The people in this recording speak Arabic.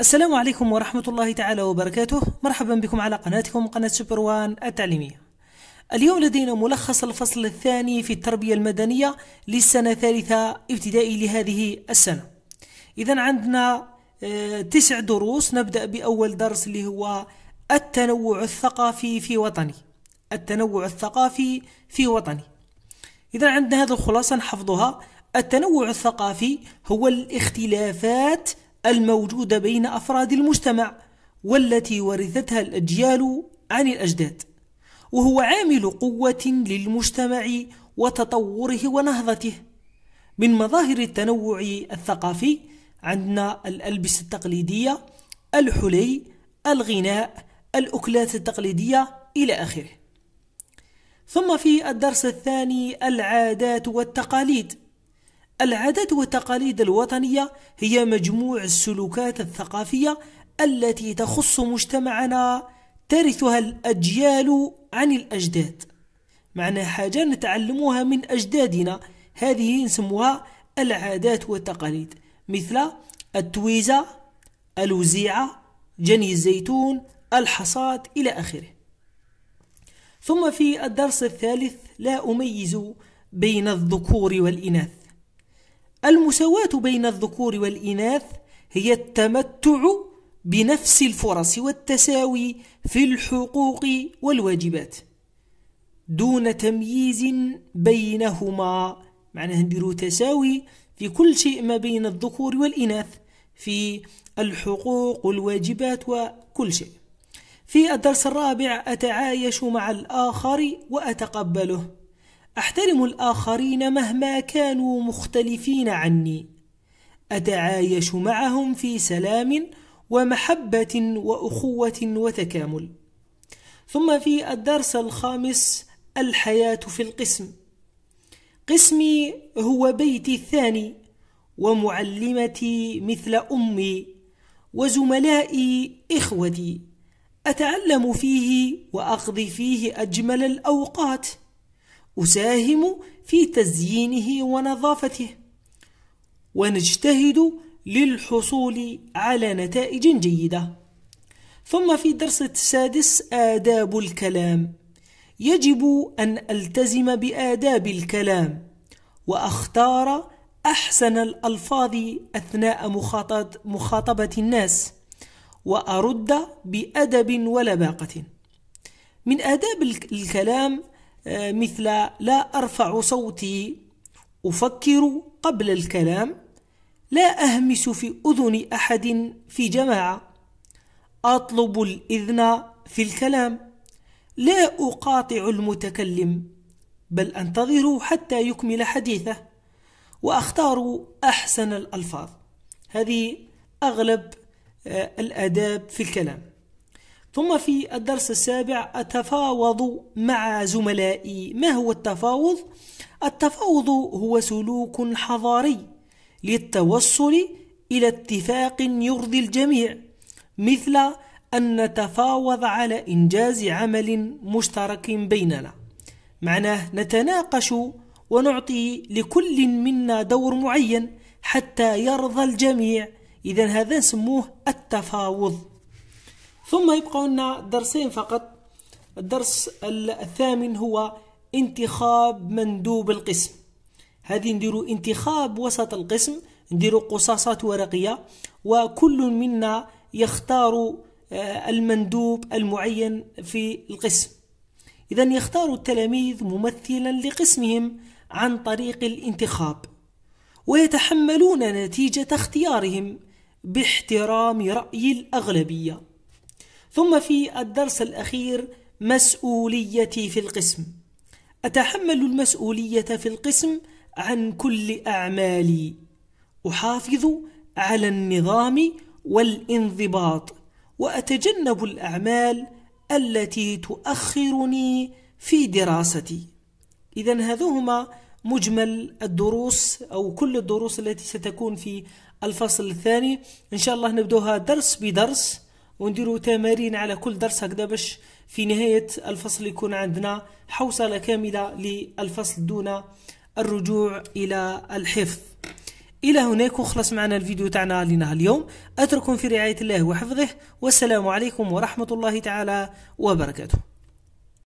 السلام عليكم ورحمة الله تعالى وبركاته مرحبا بكم على قناتكم قناة سوبر وان التعليمية اليوم لدينا ملخص الفصل الثاني في التربية المدنية للسنة الثالثة ابتدائي لهذه السنة إذا عندنا آه، تسع دروس نبدأ بأول درس اللي هو التنوع الثقافي في وطني التنوع الثقافي في وطني إذا عندنا هذه الخلاصة نحفظها التنوع الثقافي هو الاختلافات الموجودة بين أفراد المجتمع والتي ورثتها الأجيال عن الأجداد وهو عامل قوة للمجتمع وتطوره ونهضته من مظاهر التنوع الثقافي عندنا الألبسة التقليدية الحلي الغناء الأكلات التقليدية إلى آخره ثم في الدرس الثاني العادات والتقاليد العادات والتقاليد الوطنية هي مجموع السلوكات الثقافية التي تخص مجتمعنا ترثها الأجيال عن الأجداد معنى حاجة نتعلموها من أجدادنا هذه نسموها العادات والتقاليد مثل التويزة الوزيعة جني الزيتون الحصاد إلى آخره ثم في الدرس الثالث لا أميز بين الذكور والإناث المساواة بين الذكور والإناث هي التمتع بنفس الفرص والتساوي في الحقوق والواجبات دون تمييز بينهما معناه نديرو تساوي في كل شيء ما بين الذكور والإناث في الحقوق والواجبات وكل شيء في الدرس الرابع أتعايش مع الآخر وأتقبله أحترم الآخرين مهما كانوا مختلفين عني أتعايش معهم في سلام ومحبة وأخوة وتكامل ثم في الدرس الخامس الحياة في القسم قسمي هو بيتي الثاني ومعلمتي مثل أمي وزملائي إخوتي أتعلم فيه وأقضي فيه أجمل الأوقات أساهم في تزيينه ونظافته ونجتهد للحصول على نتائج جيدة ثم في الدرس السادس آداب الكلام يجب أن ألتزم بآداب الكلام وأختار أحسن الألفاظ أثناء مخاطبة الناس وأرد بأدب ولباقة من آداب الكلام آه، مثل لا أرفع صوتي أفكر قبل الكلام لا أهمس في أذن أحد في جماعة أطلب الإذن في الكلام لا أقاطع المتكلم بل أنتظر حتى يكمل حديثه وأختار أحسن الألفاظ هذه أغلب آه، الآداب في الكلام ثم في الدرس السابع أتفاوض مع زملائي ما هو التفاوض؟ التفاوض هو سلوك حضاري للتوصل إلى اتفاق يرضي الجميع مثل أن نتفاوض على إنجاز عمل مشترك بيننا معناه نتناقش ونعطي لكل منا دور معين حتى يرضى الجميع إذا هذا نسموه التفاوض ثم يبقى لنا درسين فقط الدرس الثامن هو انتخاب مندوب القسم هذه نديرو انتخاب وسط القسم نديرو قصاصات ورقية وكل منا يختار آه، المندوب المعين في القسم إذا يختار التلاميذ ممثلا لقسمهم عن طريق الانتخاب ويتحملون نتيجة اختيارهم باحترام رأي الأغلبية ثم في الدرس الأخير مسؤوليتي في القسم أتحمل المسؤولية في القسم عن كل أعمالي أحافظ على النظام والانضباط وأتجنب الأعمال التي تؤخرني في دراستي إذا هذوهما مجمل الدروس أو كل الدروس التي ستكون في الفصل الثاني إن شاء الله نبدوها درس بدرس ونديروا تمارين على كل درس هكذا باش في نهاية الفصل يكون عندنا حوصلة كاملة للفصل دون الرجوع إلى الحفظ إلى هناك وخلص معنا الفيديو تاعنا لنا اليوم أترككم في رعاية الله وحفظه والسلام عليكم ورحمة الله تعالى وبركاته